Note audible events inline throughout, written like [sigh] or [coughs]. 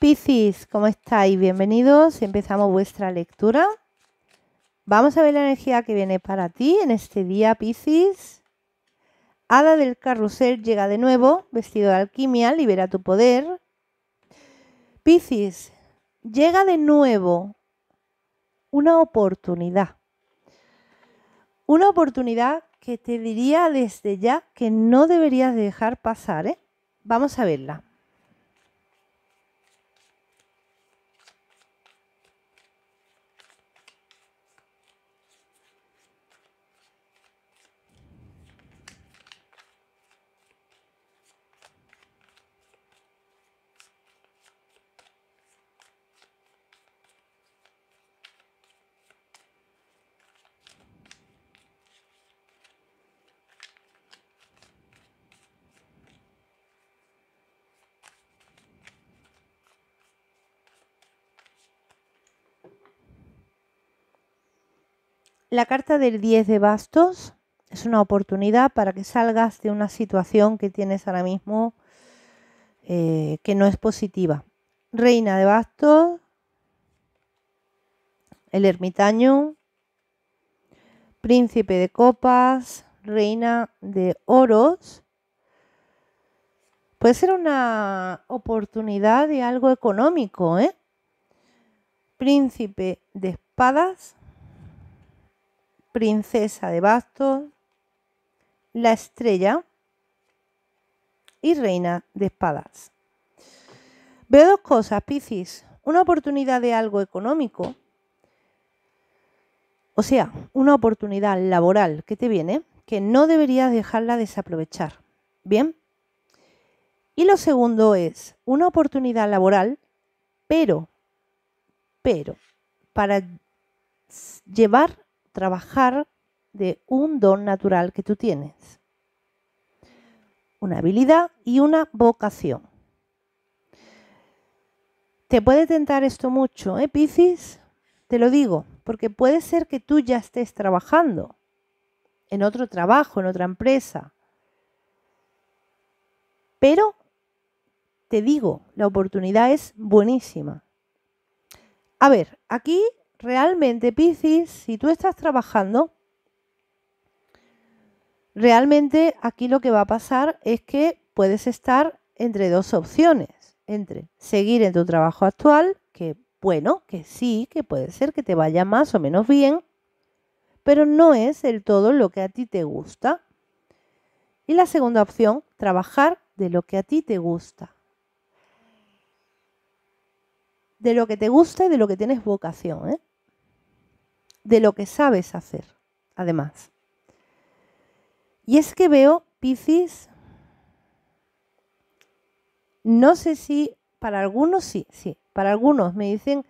Piscis, ¿cómo estáis? Bienvenidos. Empezamos vuestra lectura. Vamos a ver la energía que viene para ti en este día, Piscis. Hada del carrusel llega de nuevo, vestido de alquimia, libera tu poder. Piscis, llega de nuevo una oportunidad. Una oportunidad que te diría desde ya que no deberías dejar pasar. ¿eh? Vamos a verla. La carta del 10 de bastos es una oportunidad para que salgas de una situación que tienes ahora mismo eh, que no es positiva. Reina de bastos, el ermitaño, príncipe de copas, reina de oros. Puede ser una oportunidad de algo económico, ¿eh? Príncipe de espadas, Princesa de Bastos, La Estrella y Reina de Espadas. Veo dos cosas, Piscis. Una oportunidad de algo económico, o sea, una oportunidad laboral que te viene, que no deberías dejarla desaprovechar. ¿Bien? Y lo segundo es una oportunidad laboral, pero, pero, para llevar trabajar de un don natural que tú tienes, una habilidad y una vocación. Te puede tentar esto mucho, ¿eh, Piscis? Te lo digo, porque puede ser que tú ya estés trabajando en otro trabajo, en otra empresa. Pero te digo, la oportunidad es buenísima. A ver, aquí realmente, Piscis, si tú estás trabajando, realmente aquí lo que va a pasar es que puedes estar entre dos opciones, entre seguir en tu trabajo actual, que bueno, que sí, que puede ser que te vaya más o menos bien, pero no es del todo lo que a ti te gusta. Y la segunda opción, trabajar de lo que a ti te gusta. De lo que te gusta y de lo que tienes vocación. ¿eh? de lo que sabes hacer, además. Y es que veo, Piscis, no sé si para algunos sí, sí, para algunos me dicen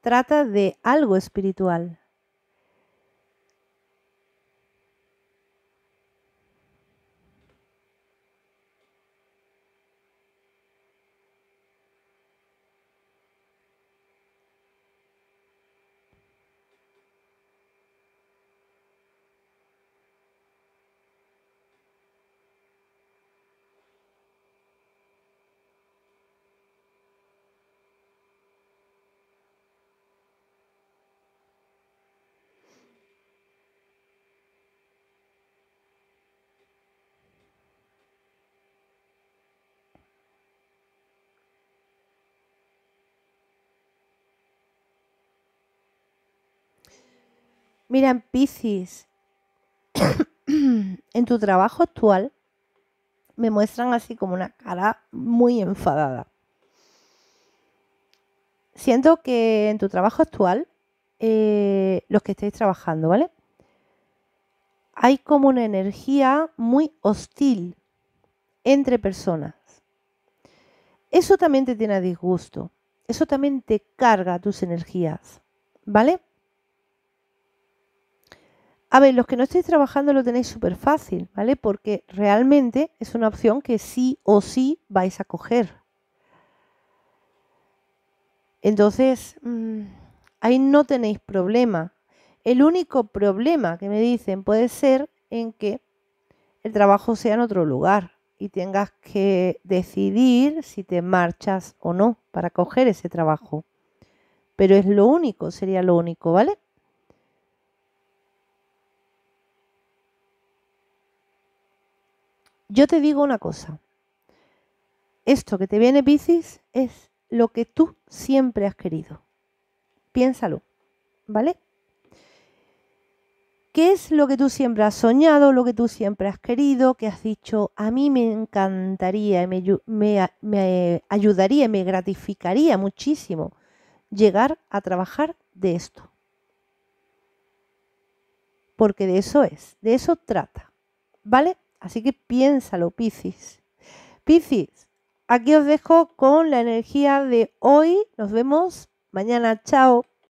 trata de algo espiritual, Mira, en Piscis, [coughs] en tu trabajo actual, me muestran así como una cara muy enfadada. Siento que en tu trabajo actual, eh, los que estáis trabajando, ¿vale? Hay como una energía muy hostil entre personas. Eso también te tiene a disgusto. Eso también te carga tus energías, ¿vale? A ver, los que no estéis trabajando lo tenéis súper fácil, ¿vale? Porque realmente es una opción que sí o sí vais a coger. Entonces, mm, ahí no tenéis problema. El único problema que me dicen puede ser en que el trabajo sea en otro lugar y tengas que decidir si te marchas o no para coger ese trabajo. Pero es lo único, sería lo único, ¿vale? Yo te digo una cosa. Esto que te viene Piscis es lo que tú siempre has querido. Piénsalo, ¿vale? ¿Qué es lo que tú siempre has soñado, lo que tú siempre has querido, que has dicho, a mí me encantaría, me, me eh, ayudaría, me gratificaría muchísimo llegar a trabajar de esto? Porque de eso es, de eso trata, ¿vale? Así que piénsalo, Piscis. Piscis, aquí os dejo con la energía de hoy. Nos vemos mañana. Chao.